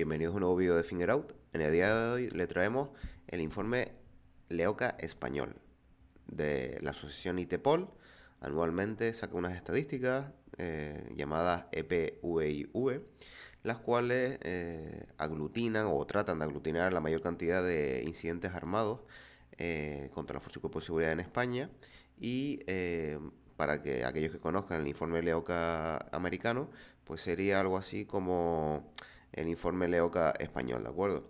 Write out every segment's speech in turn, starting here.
Bienvenidos a un nuevo video de Finger Out. En el día de hoy le traemos el informe Leoca Español de la asociación ITEPOL. Anualmente saca unas estadísticas eh, llamadas EPVIV, e las cuales eh, aglutinan o tratan de aglutinar la mayor cantidad de incidentes armados eh, contra la Fuerza y Cuerpo de Seguridad en España y para que aquellos que conozcan el informe Leoca americano, pues sería algo así como el informe Leoca español, ¿de acuerdo?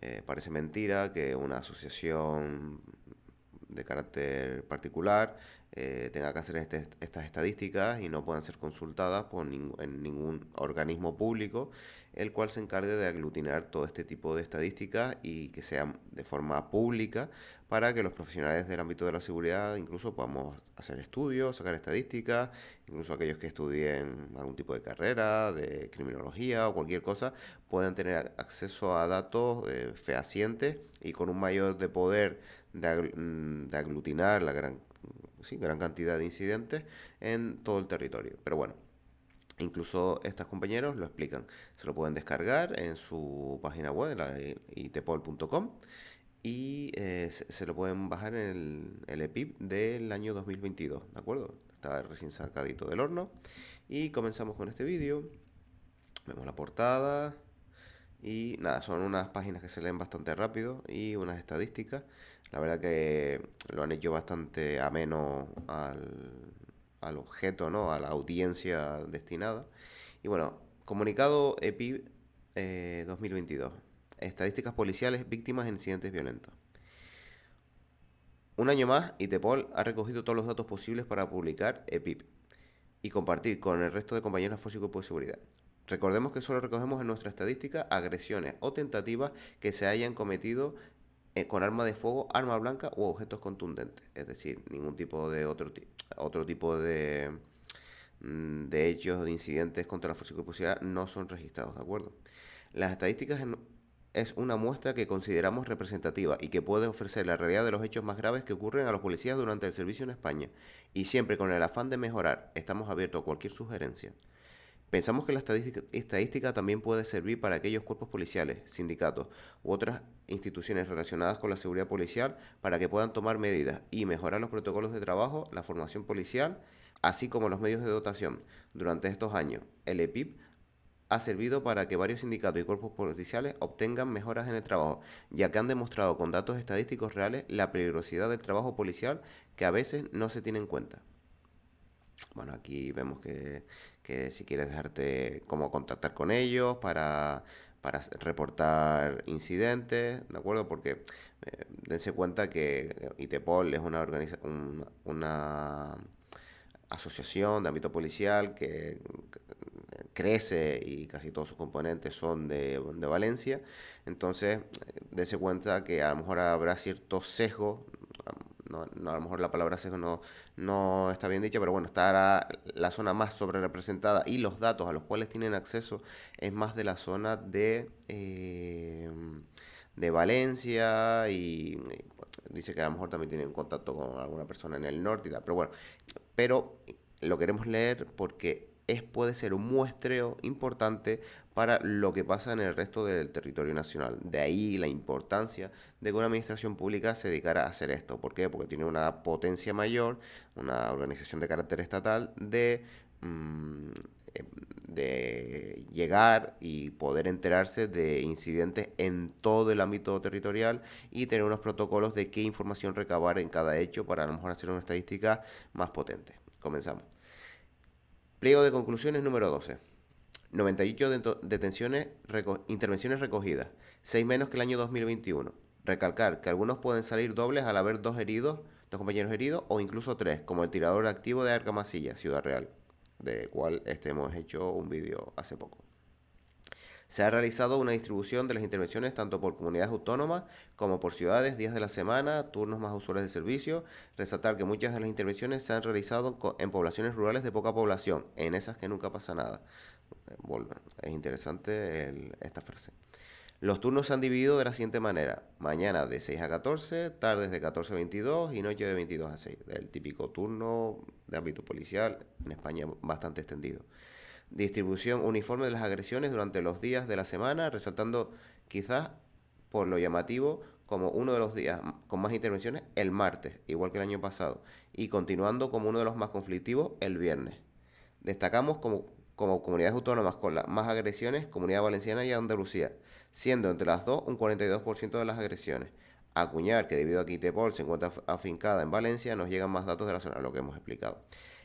Eh, parece mentira que una asociación de carácter particular eh, tenga que hacer este, estas estadísticas y no puedan ser consultadas por en ningún organismo público, el cual se encargue de aglutinar todo este tipo de estadísticas y que sean de forma pública para que los profesionales del ámbito de la seguridad incluso podamos hacer estudios, sacar estadísticas, incluso aquellos que estudien algún tipo de carrera, de criminología o cualquier cosa, puedan tener acceso a datos eh, fehacientes y con un mayor de poder de, mm, de aglutinar la gran gran cantidad de incidentes en todo el territorio. Pero bueno, Incluso estos compañeros lo explican. Se lo pueden descargar en su página web, itpol.com y eh, se, lo pueden bajar en el, epip e del año 2022, ¿de acuerdo? Está recién sacadito del horno. Y comenzamos con este vídeo. Vemos la portada, y nada, son unas páginas que se leen bastante rápido y unas estadísticas. La verdad que lo han hecho bastante ameno al, objeto, ¿no? A la audiencia destinada. Y bueno, comunicado EPI 2022. Eh, estadísticas policiales víctimas en incidentes violentos. Un año más, ITEPOL ha recogido todos los datos posibles para publicar EPIP y compartir con el resto de compañeros de y de Seguridad. Recordemos que solo recogemos en nuestra estadística agresiones o tentativas que se hayan cometido eh, con arma de fuego, arma blanca u objetos contundentes. Es decir, ningún tipo de otro, tipo de, mm, de hechos o de incidentes contra la fuerza y no son registrados, ¿de acuerdo? Las estadísticas es una muestra que consideramos representativa y que puede ofrecer la realidad de los hechos más graves que ocurren a los policías durante el servicio en España. Y siempre con el afán de mejorar, estamos abiertos a cualquier sugerencia. Pensamos que la estadística, también puede servir para aquellos cuerpos policiales, sindicatos u otras instituciones relacionadas con la seguridad policial para que puedan tomar medidas y mejorar los protocolos de trabajo, la formación policial, así como los medios de dotación. Durante estos años, el EPIP ha servido para que varios sindicatos y cuerpos policiales obtengan mejoras en el trabajo, ya que han demostrado con datos estadísticos reales la peligrosidad del trabajo policial que a veces no se tiene en cuenta. Bueno, aquí vemos que que si quieres dejarte cómo contactar con ellos para, reportar incidentes, ¿de acuerdo? Porque eh, dense cuenta que eh, ITEPOL es una, una asociación de ámbito policial que crece y casi todos sus componentes son de, Valencia. Entonces, eh, dense cuenta que a lo mejor habrá cierto sesgo a lo mejor la palabra sesgo no, no está bien dicha, pero bueno, está la zona más sobre representada y los datos a los cuales tienen acceso es más de la zona de, eh, de Valencia y, dice que a lo mejor también tienen contacto con alguna persona en el norte y tal, pero bueno, pero lo queremos leer porque es, puede ser un muestreo importante para lo que pasa en el resto del territorio nacional. De ahí la importancia de que una administración pública se dedicara a hacer esto. ¿Por qué? Porque tiene una potencia mayor, una organización de carácter estatal, de, mm, eh, de llegar y poder enterarse de incidentes en todo el ámbito territorial y tener unos protocolos de qué información recabar en cada hecho para a lo mejor hacer una estadística más potente. Comenzamos. Pliego de conclusiones número 12. 98 detenciones, intervenciones recogidas, 6 menos que el año 2021. Recalcar que algunos pueden salir dobles al haber dos heridos, dos compañeros heridos o incluso tres, como el tirador activo de Arca Masilla, Ciudad Real, de cual este, hemos hecho un vídeo hace poco. Se ha realizado una distribución de las intervenciones tanto por comunidades autónomas como por ciudades, días de la semana, turnos más usuales de servicio. Resaltar que muchas de las intervenciones se han realizado en poblaciones rurales de poca población, en esas que nunca pasa nada. Eh, es interesante esta frase. Los turnos se han dividido de la siguiente manera. Mañana de 6 a 14, tardes de 14 a 22 y noche de 22 a 6. El típico turno de ámbito policial en España bastante extendido distribución uniforme de las agresiones durante los días de la semana, resaltando quizás por lo llamativo como uno de los días con más intervenciones el martes, igual que el año pasado, y continuando como uno de los más conflictivos el viernes. Destacamos como, comunidades autónomas con las más agresiones Comunidad Valenciana y Andalucía, siendo entre las dos un 42% de las agresiones. Acuñar que debido a que ITEPOL se encuentra afincada en Valencia, nos llegan más datos de la zona, lo que hemos explicado.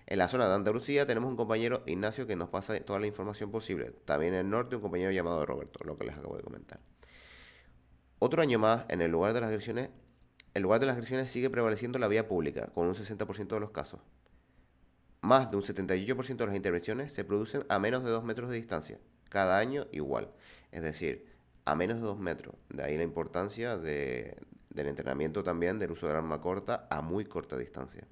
En la zona de Andalucía tenemos un compañero, Ignacio, que nos pasa toda la información posible. También en el norte un compañero llamado Roberto, lo que les acabo de comentar. Otro año más, en el lugar de las agresiones, el lugar de las agresiones sigue prevaleciendo la vía pública, con un 60% de los casos. Más de un 78% de las intervenciones se producen a menos de 2 metros de distancia, cada año igual. Es decir, a menos de 2 metros. De ahí la importancia del entrenamiento también del uso del arma corta a muy corta distancia.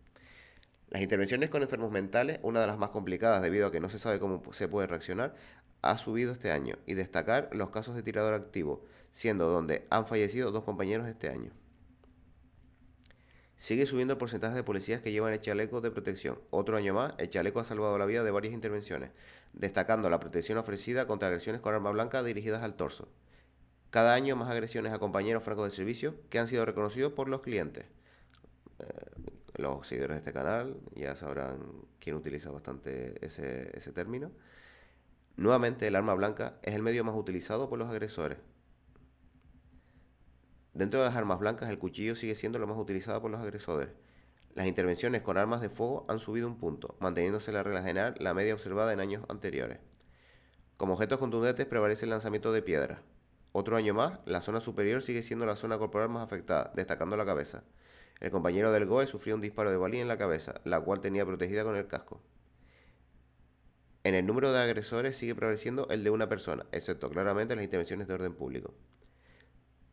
Las intervenciones con enfermos mentales, una de las más complicadas debido a que no se sabe cómo se puede reaccionar, ha subido este año y destacar los casos de tirador activo, siendo donde han fallecido dos compañeros este año. Sigue subiendo el porcentaje de policías que llevan el chaleco de protección. Otro año más, el chaleco ha salvado la vida de varias intervenciones, destacando la protección ofrecida contra agresiones con arma blanca dirigidas al torso. Cada año más agresiones a compañeros francos de servicio que han sido reconocidos por los clientes. Eh, los seguidores de este canal ya sabrán quién utiliza bastante ese, término. Nuevamente, el arma blanca es el medio más utilizado por los agresores. Dentro de las armas blancas, el cuchillo sigue siendo lo más utilizado por los agresores. Las intervenciones con armas de fuego han subido un punto, manteniéndose la regla general la media observada en años anteriores. Como objetos contundentes prevalece el lanzamiento de piedras. Otro año más, la zona superior sigue siendo la zona corporal más afectada, destacando la cabeza. El compañero del GOE sufrió un disparo de balín en la cabeza, la cual tenía protegida con el casco. En el número de agresores sigue prevaleciendo el de una persona, excepto claramente las intervenciones de orden público.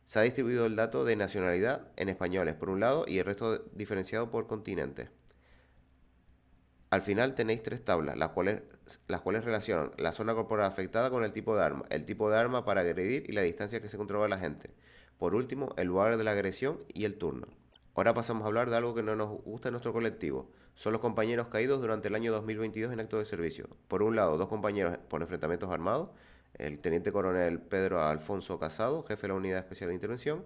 Se ha distribuido el dato de nacionalidad en españoles por un lado y el resto diferenciado por continente. Al final tenéis tres tablas, las cuales, las cuales relacionan la zona corporal afectada con el tipo de arma, el tipo de arma para agredir y la distancia que se controla la gente. Por último, el lugar de la agresión y el turno. Ahora pasamos a hablar de algo que no nos gusta en nuestro colectivo. Son los compañeros caídos durante el año 2022 en acto de servicio. Por un lado, dos compañeros por enfrentamientos armados, el teniente coronel Pedro Alfonso Casado, jefe de la Unidad Especial de Intervención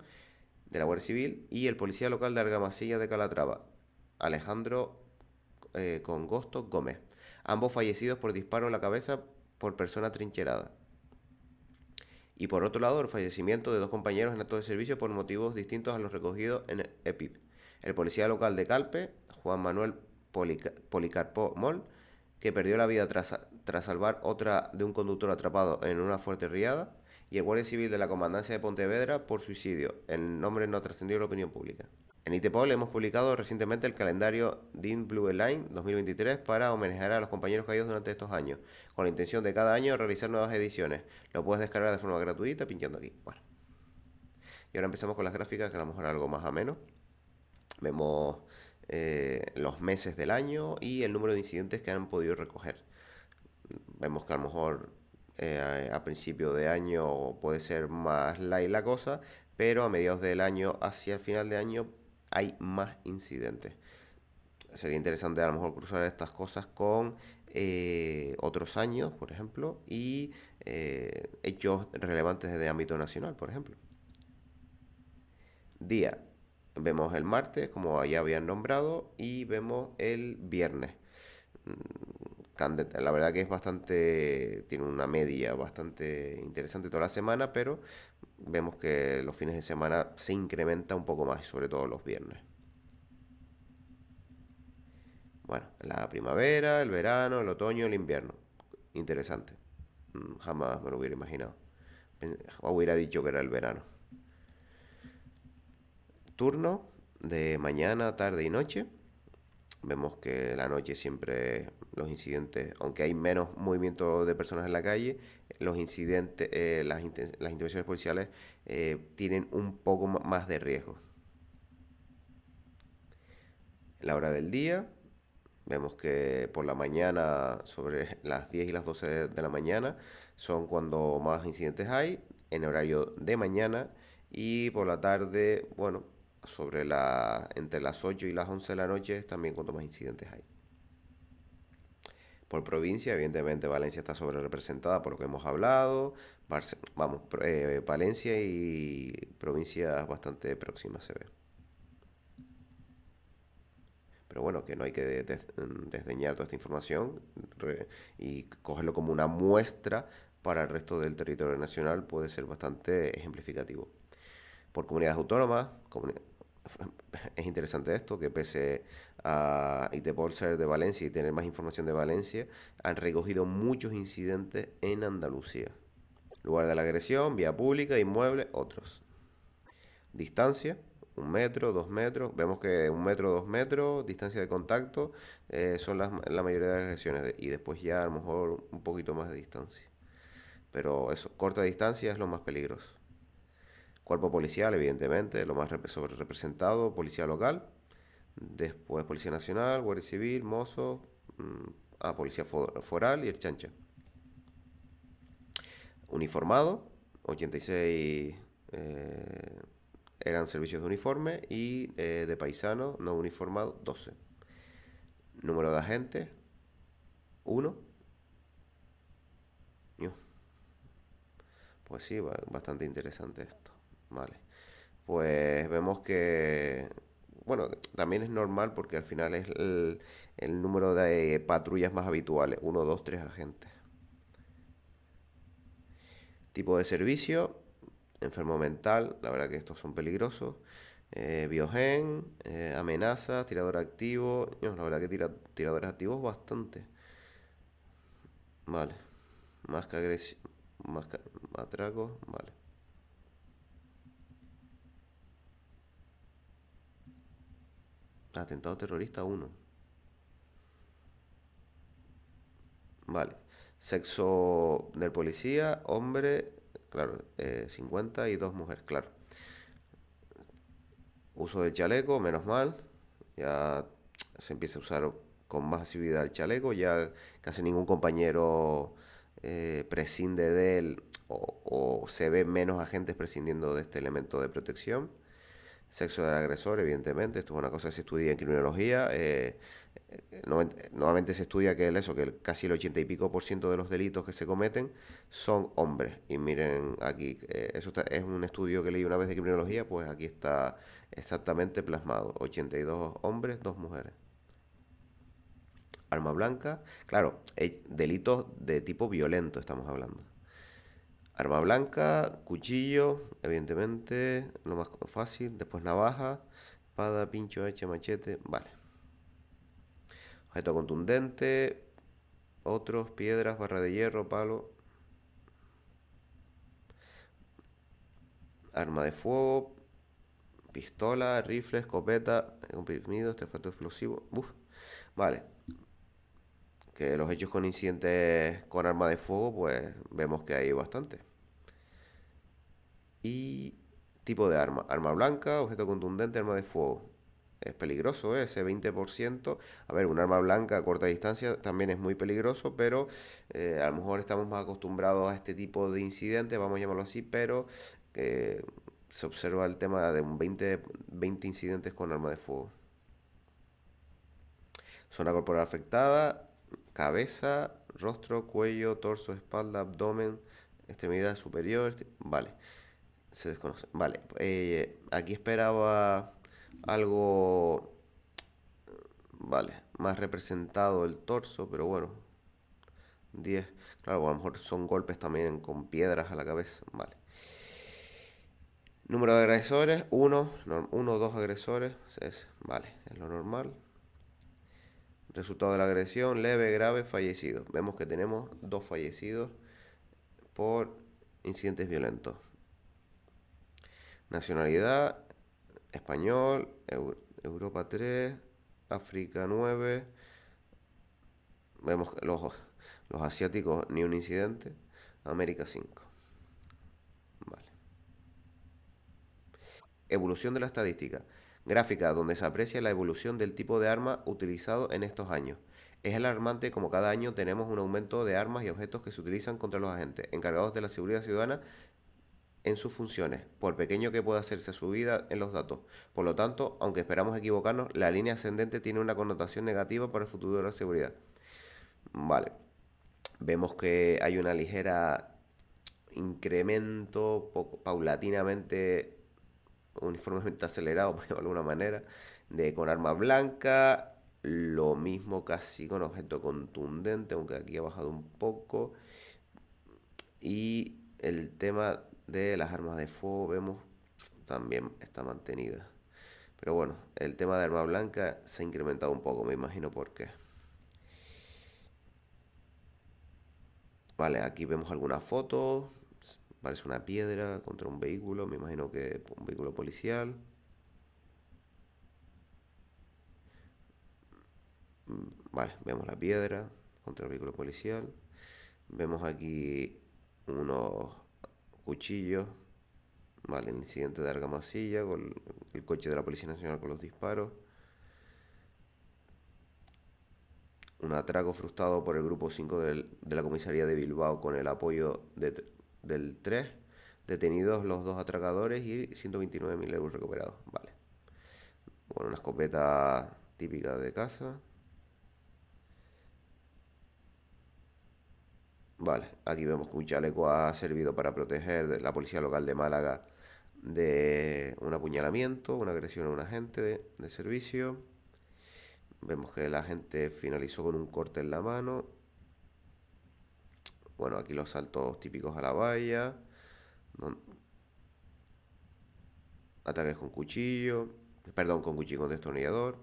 de la Guardia Civil, y el policía local de Argamasilla de Calatrava, Alejandro eh, Congosto Gómez. Ambos fallecidos por disparo en la cabeza por persona trincherada y por otro lado el fallecimiento de dos compañeros en acto de servicio por motivos distintos a los recogidos en el EPIP. El policía local de Calpe, Juan Manuel Policarpo Mol, que perdió la vida tras, salvar otra de un conductor atrapado en una fuerte riada, y el guardia civil de la comandancia de Pontevedra por suicidio. El nombre no trascendió la opinión pública. En ITPOL e hemos publicado recientemente el calendario DIN Blue Line 2023 para homenajear a los compañeros caídos durante estos años, con la intención de cada año realizar nuevas ediciones. Lo puedes descargar de forma gratuita pinchando aquí. Bueno. Y ahora empezamos con las gráficas, que a lo mejor algo más ameno. Vemos eh, los meses del año y el número de incidentes que han podido recoger. Vemos que a lo mejor eh, a principio de año puede ser más light la cosa, pero a mediados del año hacia el final de año hay más incidentes. Sería interesante a lo mejor cruzar estas cosas con eh, otros años, por ejemplo, y eh, hechos relevantes de ámbito nacional, por ejemplo. Día. Vemos el martes, como ya habían nombrado, y vemos el viernes la verdad que es bastante, tiene una media bastante interesante toda la semana, pero vemos que los fines de semana se incrementa un poco más, sobre todo los viernes. Bueno, la primavera, el verano, el otoño, el invierno. Interesante. Mm, jamás me lo hubiera imaginado. hubiera dicho que era el verano. Turno de mañana, tarde y noche Vemos que la noche siempre los incidentes, aunque hay menos movimiento de personas en la calle, los incidentes, eh, las, las, intervenciones policiales eh, tienen un poco más de riesgo. La hora del día, vemos que por la mañana, sobre las 10 y las 12 de la mañana, son cuando más incidentes hay, en horario de mañana, y por la tarde, bueno, sobre la, entre las 8 y las 11 de la noche también cuanto más incidentes hay. Por provincia, evidentemente Valencia está sobre representada por lo que hemos hablado. vamos, eh, Valencia y provincias bastante próximas se ve. Pero bueno, que no hay que desdeñar toda esta información y cogerlo como una muestra para el resto del territorio nacional puede ser bastante ejemplificativo. Por comunidades autónomas, es interesante esto, que pese a ITPOL ser de Valencia y tener más información de Valencia, han recogido muchos incidentes en Andalucía. Lugar de la agresión, vía pública, inmueble, otros. Distancia, un metro, dos metros. Vemos que un metro, dos metros, distancia de contacto, eh, son la mayoría de las agresiones. y después ya a lo mejor un poquito más de distancia. Pero eso, corta distancia es lo más peligroso cuerpo policial, evidentemente, lo más sobre representado, policía local, después Policía Nacional, Guardia Civil, Mozo, mm, a ah, Policía Foral y el Chancha. Uniformado, 86 eh, eran servicios de uniforme y eh, de paisano no uniformado, 12. Número de agentes, 1. Pues sí, bastante interesante esto. ¿vale? Pues vemos que, bueno, también es normal porque al final es el, número de patrullas más habituales, 1, 2, 3 agentes. Tipo de servicio, enfermo mental, la verdad que estos son peligrosos. Eh, biogen, eh, Amenaza, tirador activo. la verdad que tira, tiradores activos bastante. Vale. Más que agresión. Más que atracos. Vale. Atentado terrorista 1. Vale. Sexo del policía, hombre, claro, 50 eh, y dos mujeres, claro. Uso del chaleco, menos mal. Ya se empieza a usar con más asiduidad el chaleco. Ya casi ningún compañero eh, prescinde de él o se ve menos agentes prescindiendo de este elemento de protección sexo del agresor, evidentemente. Esto es una cosa que se estudia en criminología. Eh, eh, eh, nuevamente se estudia que eso, que casi el ochenta y pico por ciento de los delitos que se cometen son hombres. Y miren aquí, eso es un estudio que leí una vez de criminología, pues aquí está exactamente plasmado. 82 hombres, 2 mujeres. Arma blanca, claro, delitos de tipo violento estamos hablando. Arma blanca, cuchillo, evidentemente, lo más fácil. Después navaja, espada, pincho, hacha, machete, vale. Objeto contundente, otros, piedras, barra de hierro, palo. Arma de fuego, pistola, rifle, escopeta, un este efecto explosivo. Uf. Vale, que los hechos con incidentes con arma de fuego, pues vemos que hay bastante. Y tipo de arma, arma blanca, objeto contundente, arma de fuego. Es peligroso ese 20%. A ver, un arma blanca a corta distancia también es muy peligroso, pero eh, a lo mejor estamos más acostumbrados a este tipo de incidentes, vamos a llamarlo así, pero eh, se observa el tema de un 20, 20 incidentes con arma de fuego zona corporal afectada, cabeza, rostro, cuello, torso, espalda, abdomen, extremidad superior. Este, vale, se desconoce. Vale, eh, aquí esperaba algo, vale, más representado el torso, pero bueno. 10. Claro, a lo mejor son golpes también con piedras a la cabeza. Vale. Número de agresores, 1, 1 o 2 agresores, es, vale, es lo normal. Resultado de la agresión, leve, grave, fallecido. Vemos que tenemos dos fallecidos por incidentes violentos. Nacionalidad, español, Europa 3, África 9. Vemos los, los asiáticos ni un incidente, América 5. Evolución de la estadística gráfica donde se aprecia la evolución del tipo de arma utilizado en estos años. Es alarmante como cada año tenemos un aumento de armas y objetos que se utilizan contra los agentes encargados de la seguridad ciudadana en sus funciones, por pequeño que pueda hacerse su vida en los datos. Por lo tanto, aunque esperamos equivocarnos, la línea ascendente tiene una connotación negativa para el futuro de la seguridad. Vale. Vemos que hay una ligera incremento paulatinamente uniformemente acelerado, por de alguna manera, de, con arma blanca. Lo mismo casi con objeto contundente, aunque aquí ha bajado un poco. Y el tema de las armas de fuego, vemos, también está mantenida. Pero bueno, el tema de arma blanca se ha incrementado un poco, me imagino por qué. Vale, aquí vemos algunas fotos Parece una piedra contra un vehículo, me imagino que un vehículo policial. Mm, vale, vemos la piedra contra el vehículo policial. Vemos aquí unos cuchillos. Vale, el incidente de Argamasilla con el coche de la Policía Nacional con los disparos. Un atraco frustrado por el Grupo 5 de la Comisaría de Bilbao con el apoyo de del 3, detenidos los dos atracadores y 129.000 euros recuperados. Vale. Bueno, una escopeta típica de casa. Vale, aquí vemos que un chaleco ha servido para proteger la policía local de Málaga de un apuñalamiento, una agresión a un agente de, de servicio. Vemos que el agente finalizó con un corte en la mano bueno, aquí los saltos típicos a la valla. Ataques con cuchillo. Perdón, con cuchillo con destornillador.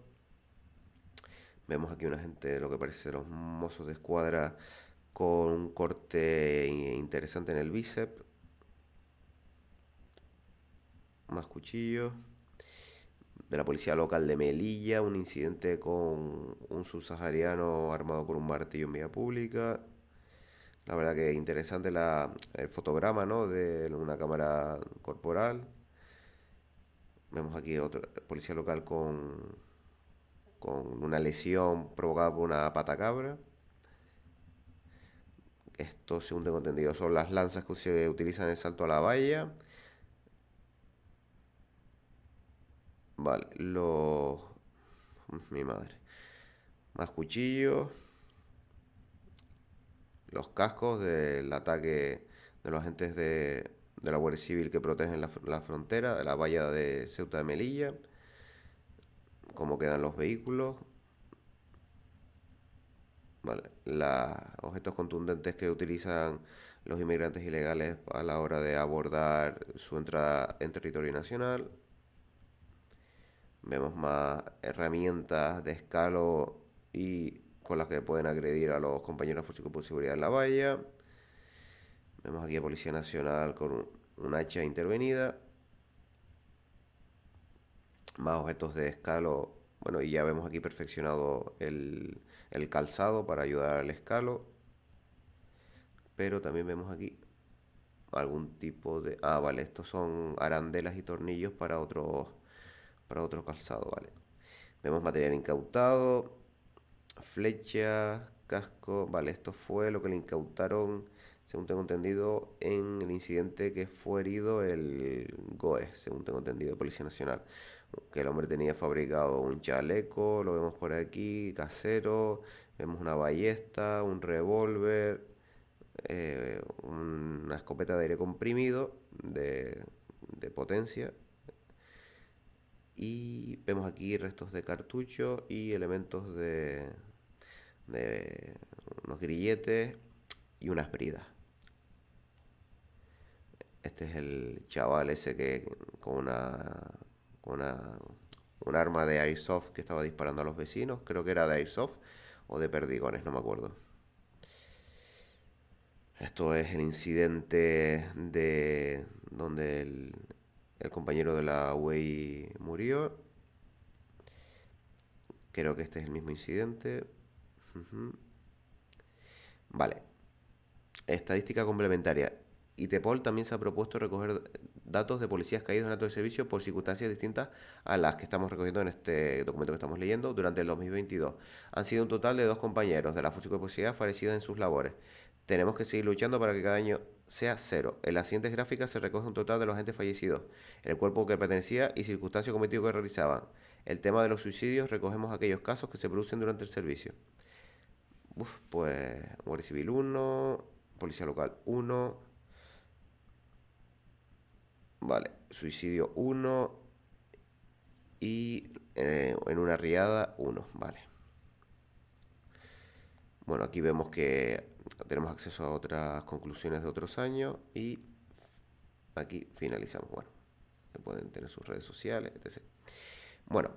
Vemos aquí una gente, lo que parece los mozos de escuadra con un corte interesante en el bíceps. Más cuchillos. De la policía local de Melilla, un incidente con un subsahariano armado con un martillo en vía pública. La verdad que interesante el fotograma de una cámara corporal. Vemos aquí otro policía local con, con una lesión provocada por una pata cabra. Esto, según tengo entendido, son las lanzas que se utilizan en el salto a la valla. Vale, los... Mi madre. Más cuchillos los cascos del ataque de los agentes de, la Guardia Civil que protegen la, frontera, de la valla de Ceuta de Melilla, cómo quedan los vehículos, los objetos contundentes que utilizan los inmigrantes ilegales a la hora de abordar su entrada en territorio nacional. Vemos más herramientas de escalo y con las que pueden agredir a los compañeros de seguridad en la valla. Vemos aquí a Policía Nacional con un hacha intervenida. Más objetos de escalo. Bueno, y ya vemos aquí perfeccionado el, el calzado para ayudar al escalo. Pero también vemos aquí algún tipo de... Ah, vale, estos son arandelas y tornillos para otros, para otro calzado, vale. Vemos material incautado, flechas, casco. Vale, esto fue lo que le incautaron, según tengo entendido, en el incidente que fue herido el GOE, según tengo entendido, de Policía Nacional. Que el hombre tenía fabricado un chaleco, lo vemos por aquí, casero, vemos una ballesta, un revólver, eh, una escopeta de aire comprimido de, de potencia y vemos aquí restos de cartucho y elementos de, de unos grilletes y unas bridas. Este es el chaval ese que con una, con una un arma de airsoft que estaba disparando a los vecinos, creo que era de airsoft o de perdigones, no me acuerdo. Esto es el incidente de donde el, el compañero de la UEI murió. Creo que este es el mismo incidente. Vale. Estadística complementaria. ITEPOL también se ha propuesto recoger datos de policías caídos en acto de servicio por circunstancias distintas a las que estamos recogiendo en este documento que estamos leyendo durante el 2022. Han sido un total de dos compañeros de la Fuerza de Policía fallecidos en sus labores. Tenemos que seguir luchando para que cada año sea cero. En las siguientes gráficas se recoge un total de los agentes fallecidos, el cuerpo que pertenecía y circunstancias cometidas que realizaban. El tema de los suicidios recogemos aquellos casos que se producen durante el servicio pues Guardia Civil 1, Policía Local 1. Vale, Suicidio 1. Y eh, en una riada 1, vale. Bueno, aquí vemos que tenemos acceso a otras conclusiones de otros años y aquí finalizamos. Bueno, pueden tener sus redes sociales, etc. Bueno,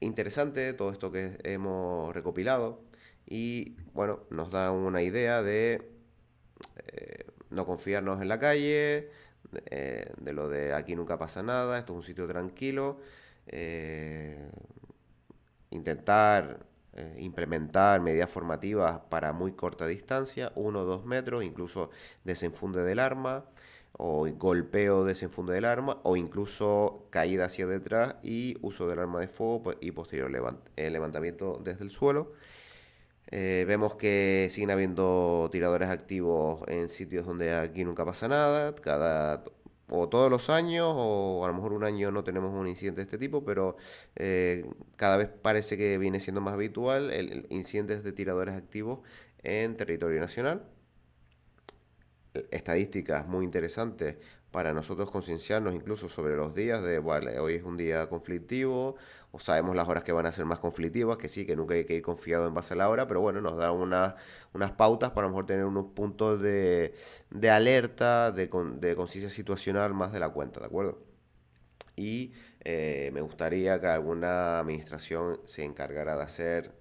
interesante todo esto que hemos recopilado y bueno, nos da una idea de eh, no confiarnos en la calle, eh, de lo de aquí nunca pasa nada, esto es un sitio tranquilo, eh, intentar implementar medidas formativas para muy corta distancia, uno o dos metros, incluso desenfunde del arma o golpeo desenfunde del arma o incluso caída hacia detrás y uso del arma de fuego pues, y posterior levantamiento desde el suelo. Eh, vemos que siguen habiendo tiradores activos en sitios donde aquí nunca pasa nada, cada o todos los años, o a lo mejor un año no tenemos un incidente de este tipo, pero eh, cada vez parece que viene siendo más habitual el, el incidentes de tiradores activos en territorio nacional. E, estadísticas muy interesantes para nosotros concienciarnos incluso sobre los días de, vale, hoy es un día conflictivo, o sabemos las horas que van a ser más conflictivas, que sí, que nunca hay que ir confiado en base a la hora, pero bueno, nos da unas pautas para a lo mejor tener unos puntos de, de alerta, de, de conciencia situacional más de la cuenta, ¿de acuerdo? Y eh, me gustaría que alguna administración se encargara de hacer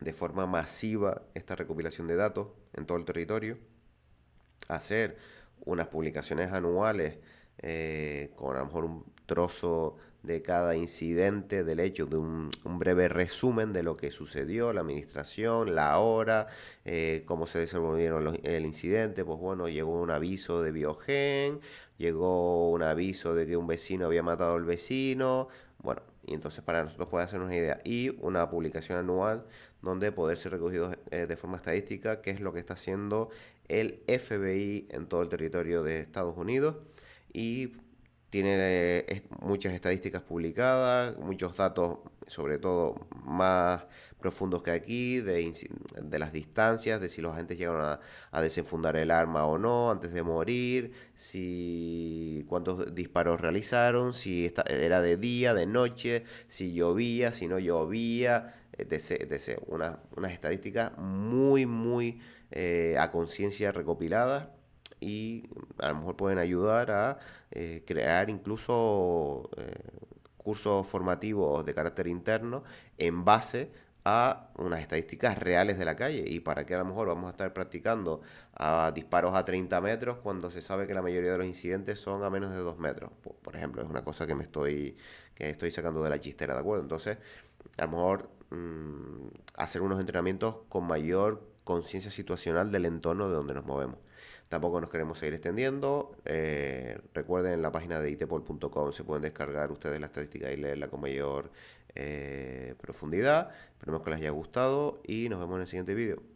de forma masiva esta recopilación de datos en todo el territorio, hacer unas publicaciones anuales eh, con a lo mejor un trozo de cada incidente, del hecho, de un, un breve resumen de lo que sucedió, la administración, la hora, eh, cómo se desenvolvieron el incidente, pues bueno, llegó un aviso de biogen, llegó un aviso de que un vecino había matado al vecino, bueno, y entonces para nosotros puede hacer una idea. Y una publicación anual donde poder ser recogidos eh, de forma estadística, que es lo que está haciendo el FBI en todo el territorio de Estados Unidos. Y tiene eh, muchas estadísticas publicadas, muchos datos, sobre todo más, profundos que aquí, de, las distancias, de si los agentes llegaron a, desenfundar el arma o no antes de morir, si cuántos disparos realizaron, si era de día, de noche, si llovía, si no llovía, etc. unas estadísticas muy, muy eh, a conciencia recopiladas y a lo mejor pueden ayudar a eh, crear incluso eh, cursos formativos de carácter interno en base a unas estadísticas reales de la calle y para qué a lo mejor vamos a estar practicando a ah, disparos a 30 metros cuando se sabe que la mayoría de los incidentes son a menos de 2 metros. Por, ejemplo, es una cosa que me estoy, que estoy sacando de la chistera, ¿de acuerdo? Entonces, a lo mejor mm, hacer unos entrenamientos con mayor conciencia situacional del entorno de donde nos movemos. Tampoco nos queremos seguir extendiendo. Eh, recuerden, en la página de itpol.com se pueden descargar ustedes la estadística y leerla con mayor eh, profundidad. Esperemos que les haya gustado y nos vemos en el siguiente vídeo.